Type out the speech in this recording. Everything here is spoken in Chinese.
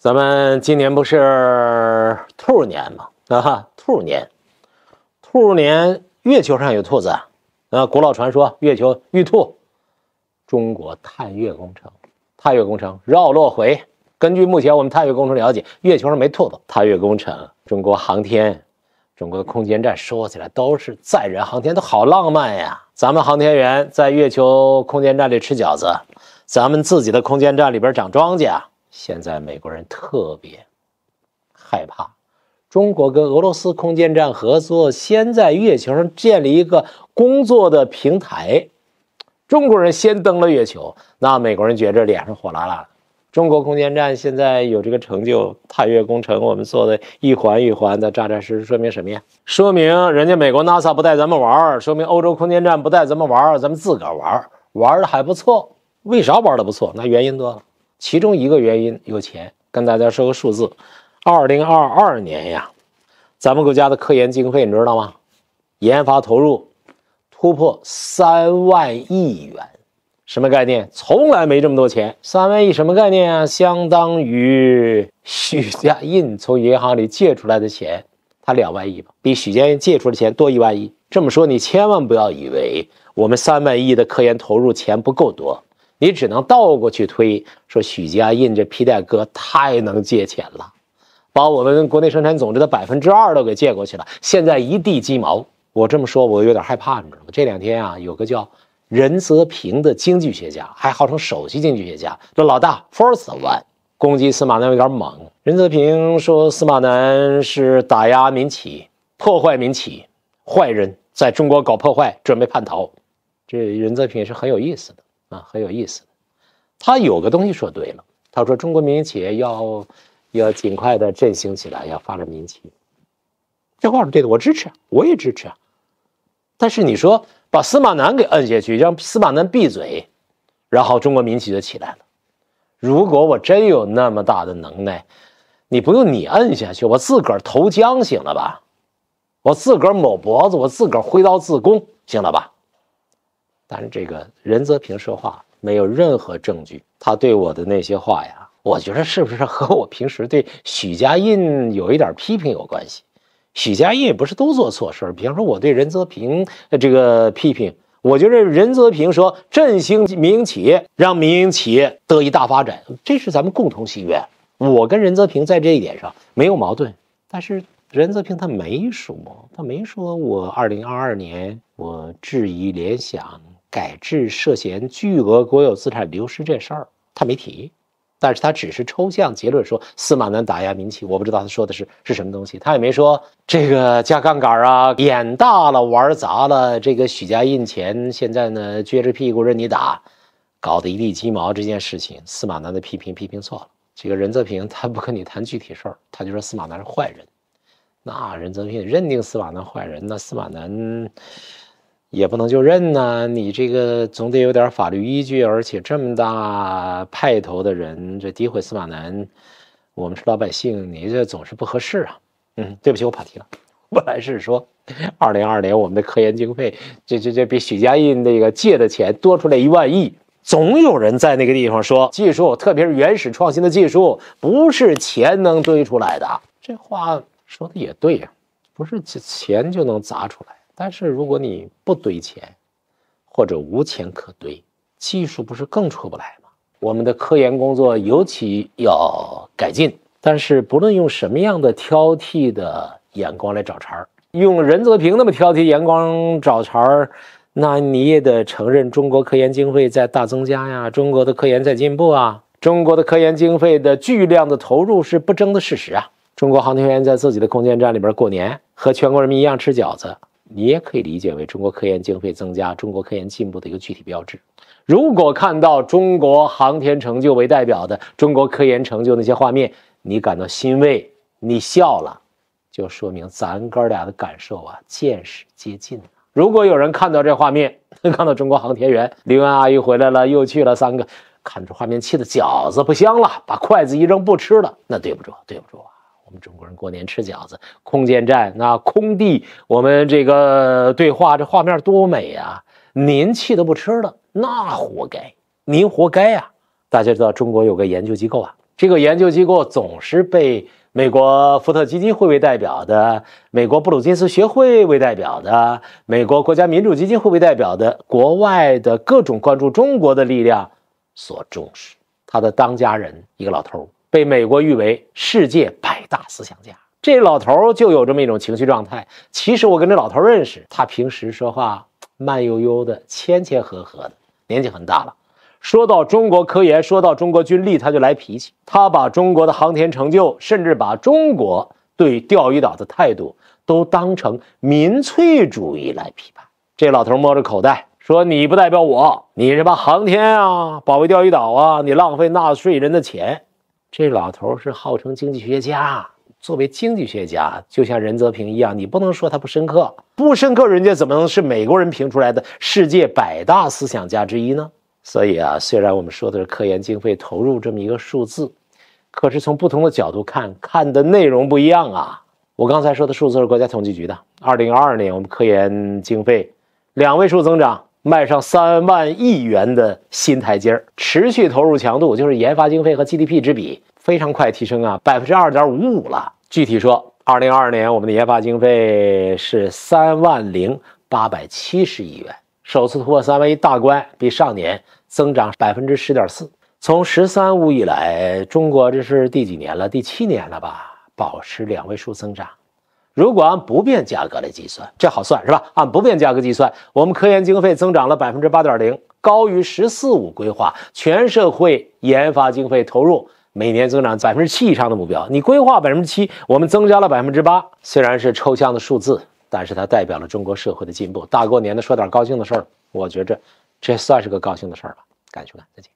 咱们今年不是兔年吗？啊哈，兔年，兔年，月球上有兔子？啊，古老传说，月球玉兔。中国探月工程，探月工程绕落回。根据目前我们探月工程了解，月球上没兔子。探月工程，中国航天，中国的空间站说起来都是载人航天，都好浪漫呀！咱们航天员在月球空间站里吃饺子，咱们自己的空间站里边长庄稼。现在美国人特别害怕中国跟俄罗斯空间站合作，先在月球上建立一个工作的平台。中国人先登了月球，那美国人觉着脸上火辣辣的。中国空间站现在有这个成就，探月工程我们做的一环一环的扎扎实实，说明什么呀？说明人家美国 NASA 不带咱们玩，说明欧洲空间站不带咱们玩，咱们自个儿玩，玩的还不错。为啥玩的不错？那原因多了。其中一个原因有钱，跟大家说个数字，二零二二年呀，咱们国家的科研经费你知道吗？研发投入突破三万亿元，什么概念？从来没这么多钱。三万亿什么概念啊？相当于许家印从银行里借出来的钱，他两万亿吧，比许家印借出的钱多一万亿。这么说，你千万不要以为我们三万亿的科研投入钱不够多。你只能倒过去推，说许家印这皮带哥太能借钱了，把我们国内生产总值的百分之二都给借过去了，现在一地鸡毛。我这么说，我有点害怕，你知道吗？这两天啊，有个叫任泽平的经济学家，还号称首席经济学家，说老大 first one，攻击司马南有点猛。任泽平说司马南是打压民企、破坏民企，坏人在中国搞破坏，准备叛逃。这任泽平是很有意思的。啊，很有意思。他有个东西说对了，他说中国民营企业要要尽快的振兴起来，要发展民企。这话是对的，我支持，我也支持啊。但是你说把司马南给摁下去，让司马南闭嘴，然后中国民企就起来了。如果我真有那么大的能耐，你不用你摁下去，我自个儿投江行了吧？我自个儿抹脖子，我自个儿挥刀自宫行了吧？但是这个任泽平说话没有任何证据，他对我的那些话呀，我觉得是不是和我平时对许家印有一点批评有关系？许家印也不是都做错事儿，比方说我对任泽平这个批评，我觉得任泽平说振兴民营企业，让民营企业得以大发展，这是咱们共同心愿。我跟任泽平在这一点上没有矛盾。但是任泽平他没说，他没说我二零二二年我质疑联想。改制涉嫌巨额国有资产流失这事儿他没提，但是他只是抽象结论说司马南打压民企，我不知道他说的是是什么东西，他也没说这个加杠杆啊，眼大了玩砸了，这个许家印钱现在呢撅着屁股任你打，搞得一地鸡毛这件事情，司马南的批评批评错了。这个任泽平他不跟你谈具体事儿，他就说司马南是坏人，那任泽平认定司马南坏人那司马南。也不能就认呐，你这个总得有点法律依据，而且这么大派头的人，这诋毁司马南，我们是老百姓，你这总是不合适啊。嗯，对不起，我跑题了，本来是说，二零二零我们的科研经费，这这这比许家印那个借的钱多出来一万亿。总有人在那个地方说，技术，特别是原始创新的技术，不是钱能堆出来的。这话说的也对呀，不是钱就能砸出来。但是如果你不堆钱，或者无钱可堆，技术不是更出不来吗？我们的科研工作尤其要改进。但是不论用什么样的挑剔的眼光来找茬儿，用任泽平那么挑剔眼光找茬儿，那你也得承认，中国科研经费在大增加呀，中国的科研在进步啊，中国的科研经费的巨量的投入是不争的事实啊。中国航天员在自己的空间站里边过年，和全国人民一样吃饺子。你也可以理解为中国科研经费增加、中国科研进步的一个具体标志。如果看到中国航天成就为代表的中国科研成就那些画面，你感到欣慰，你笑了，就说明咱哥俩的感受啊，见识接近。如果有人看到这画面，看到中国航天员、刘安阿姨回来了，又去了三个，看着画面气的饺子不香了，把筷子一扔不吃了，那对不住，对不住啊。我们中国人过年吃饺子，空间站那空地，我们这个对话，这画面多美啊！您气都不吃了，那活该，您活该啊！大家知道中国有个研究机构啊，这个研究机构总是被美国福特基金会为代表的、美国布鲁金斯学会为代表的、美国国家民主基金会为代表的国外的各种关注中国的力量所重视。他的当家人一个老头。被美国誉为世界百大思想家，这老头儿就有这么一种情绪状态。其实我跟这老头认识，他平时说话慢悠悠的，谦谦和和的，年纪很大了。说到中国科研，说到中国军力，他就来脾气。他把中国的航天成就，甚至把中国对钓鱼岛的态度，都当成民粹主义来批判。这老头摸着口袋说：“你不代表我，你什么航天啊，保卫钓鱼岛啊，你浪费纳税人的钱。”这老头是号称经济学家，作为经济学家，就像任泽平一样，你不能说他不深刻，不深刻，人家怎么能是美国人评出来的世界百大思想家之一呢？所以啊，虽然我们说的是科研经费投入这么一个数字，可是从不同的角度看看的内容不一样啊。我刚才说的数字是国家统计局的，二零二二年我们科研经费两位数增长。迈上三万亿元的新台阶儿，持续投入强度就是研发经费和 GDP 之比，非常快提升啊，百分之二点五五了。具体说，二零二二年我们的研发经费是三万零八百七十亿元，首次突破三万亿大关，比上年增长百分之十点四。从十三五以来，中国这是第几年了？第七年了吧？保持两位数增长。如果按不变价格来计算，这好算是吧？按不变价格计算，我们科研经费增长了百分之八点零，高于“十四五”规划全社会研发经费投入每年增长百分之七以上的目标。你规划百分之七，我们增加了百分之八，虽然是抽象的数字，但是它代表了中国社会的进步。大过年的说点高兴的事儿，我觉着这算是个高兴的事儿吧。感谢收看，再见。